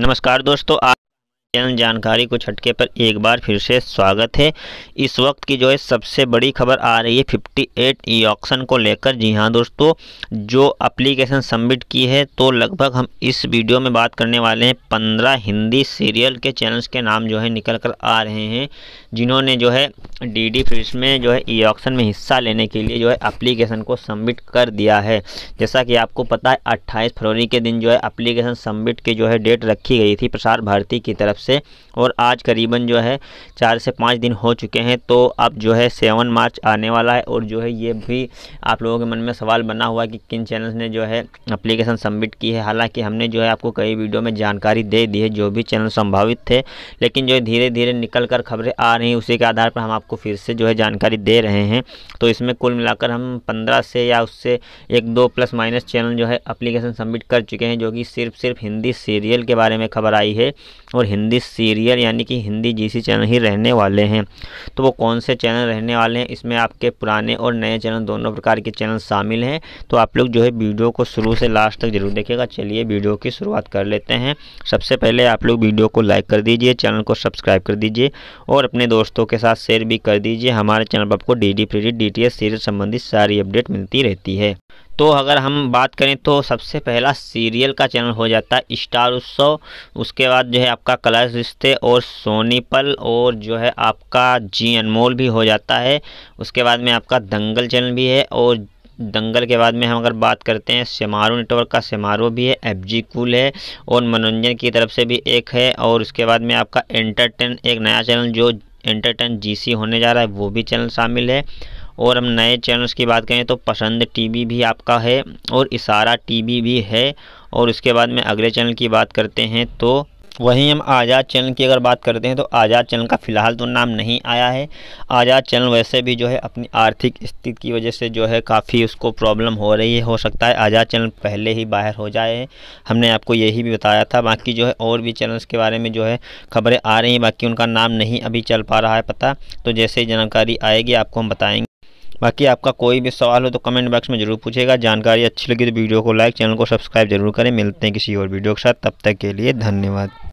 नमस्कार दोस्तों आ... चैनल जानकारी कुछ हटके पर एक बार फिर से स्वागत है इस वक्त की जो है सबसे बड़ी खबर आ रही है 58 एट ई ऑक्शन को लेकर जी हाँ दोस्तों जो अप्लीकेशन सबमिट की है तो लगभग हम इस वीडियो में बात करने वाले हैं 15 हिंदी सीरियल के चैनल्स के नाम जो है निकल कर आ रहे हैं जिन्होंने जो है डी डी में जो है ई ऑक्शन में हिस्सा लेने के लिए जो है अप्लीकेशन को सबमिट कर दिया है जैसा कि आपको पता है अट्ठाईस फरवरी के दिन जो है अप्लीकेशन सबमिट की जो है डेट रखी गई थी प्रसार भारती की तरफ से और आज करीबन जो है चार से पाँच दिन हो चुके हैं तो अब जो है सेवन मार्च आने वाला है और जो है ये भी आप लोगों के मन में सवाल बना हुआ कि किन चैनल्स ने जो है अप्लीकेशन सबमिट की है हालांकि हमने जो है आपको कई वीडियो में जानकारी दे दी है जो भी चैनल संभावित थे लेकिन जो है धीरे धीरे निकल कर खबरें आ रही उसी के आधार पर हम आपको फिर से जो है जानकारी दे रहे हैं तो इसमें कुल मिलाकर हम पंद्रह से या उससे एक दो प्लस माइनस चैनल जो है अप्लीकेशन सबमिट कर चुके हैं जो कि सिर्फ सिर्फ हिंदी सीरियल के बारे में खबर आई है और हिंदी हिंदी सीरियल यानी कि हिंदी जीसी चैनल ही रहने वाले हैं तो वो कौन से चैनल रहने वाले हैं इसमें आपके पुराने और नए चैनल दोनों प्रकार के चैनल शामिल हैं तो आप लोग जो है वीडियो को शुरू से लास्ट तक जरूर देखिएगा चलिए वीडियो की शुरुआत कर लेते हैं सबसे पहले आप लोग वीडियो को लाइक कर दीजिए चैनल को सब्सक्राइब कर दीजिए और अपने दोस्तों के साथ शेयर भी कर दीजिए हमारे चैनल पर आपको डी डी प्रीडी डी टी एस सीरियल संबंधित सारी अपडेट मिलती रहती है तो अगर हम बात करें तो सबसे पहला सीरियल का चैनल हो जाता है स्टार उत्सव उसके बाद जो है आपका कलर्स रिश्ते और सोनी पल और जो है आपका जी अनमोल भी हो जाता है उसके बाद में आपका दंगल चैनल भी है और दंगल के बाद में हम अगर बात करते हैं समारोह नेटवर्क का समारोह भी है एफ जी कूल है और मनोरंजन की तरफ से भी एक है और उसके बाद में आपका एंटरटेन एक नया चैनल जो एंटरटेन जीसी होने जा रहा है वो भी चैनल शामिल है और हम नए चैनल्स की बात करें तो पसंद टीवी भी आपका है और इशारा टीवी भी है और उसके बाद में अगले चैनल की बात करते हैं तो वहीं हम आज़ाद चैनल की अगर बात करते हैं तो आज़ाद चैनल का फ़िलहाल तो नाम नहीं आया है आज़ाद चैनल वैसे भी जो है अपनी आर्थिक स्थिति की वजह से जो है काफ़ी उसको प्रॉब्लम हो रही है हो सकता है आज़ाद चैनल पहले ही बाहर हो जाए हमने आपको यही भी बताया था बाकी जो है और भी चैनल्स के बारे में जो है खबरें आ रही हैं बाकी उनका नाम नहीं अभी चल पा रहा है पता तो जैसे जानकारी आएगी आपको हम बताएँगे बाकी आपका कोई भी सवाल हो तो कमेंट बॉक्स में जरूर पूछेगा जानकारी अच्छी लगी तो वीडियो को लाइक चैनल को सब्सक्राइब जरूर करें मिलते हैं किसी और वीडियो के साथ तब तक के लिए धन्यवाद